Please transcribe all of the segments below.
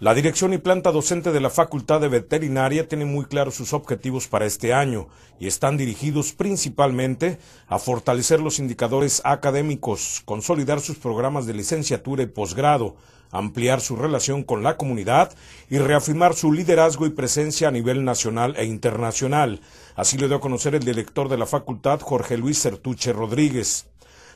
La dirección y planta docente de la Facultad de Veterinaria tiene muy claros sus objetivos para este año y están dirigidos principalmente a fortalecer los indicadores académicos, consolidar sus programas de licenciatura y posgrado, ampliar su relación con la comunidad y reafirmar su liderazgo y presencia a nivel nacional e internacional. Así lo dio a conocer el director de la facultad, Jorge Luis Certuche Rodríguez.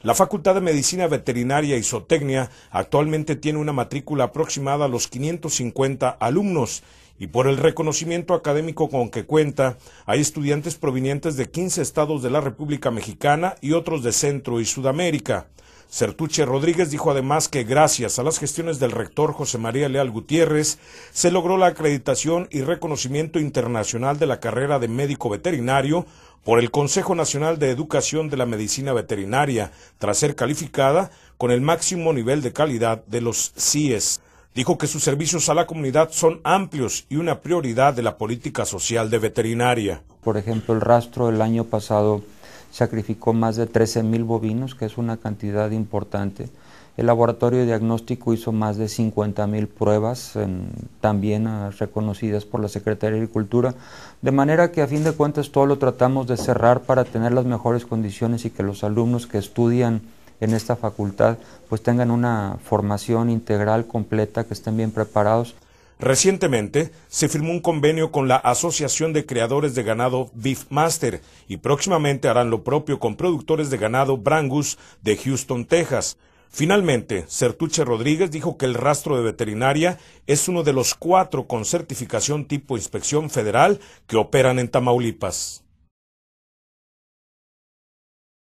La Facultad de Medicina Veterinaria y Zootecnia actualmente tiene una matrícula aproximada a los 550 alumnos y por el reconocimiento académico con que cuenta, hay estudiantes provenientes de 15 estados de la República Mexicana y otros de Centro y Sudamérica. Sertuche Rodríguez dijo además que gracias a las gestiones del rector José María Leal Gutiérrez se logró la acreditación y reconocimiento internacional de la carrera de médico veterinario por el Consejo Nacional de Educación de la Medicina Veterinaria, tras ser calificada con el máximo nivel de calidad de los CIES. Dijo que sus servicios a la comunidad son amplios y una prioridad de la política social de veterinaria. Por ejemplo, el rastro del año pasado sacrificó más de mil bovinos, que es una cantidad importante. El laboratorio de diagnóstico hizo más de mil pruebas, también ah, reconocidas por la Secretaría de Agricultura, de manera que a fin de cuentas todo lo tratamos de cerrar para tener las mejores condiciones y que los alumnos que estudian en esta facultad pues tengan una formación integral completa, que estén bien preparados Recientemente se firmó un convenio con la Asociación de Creadores de Ganado Beefmaster y próximamente harán lo propio con productores de ganado Brangus de Houston, Texas. Finalmente, Sertuche Rodríguez dijo que el rastro de veterinaria es uno de los cuatro con certificación tipo inspección federal que operan en Tamaulipas.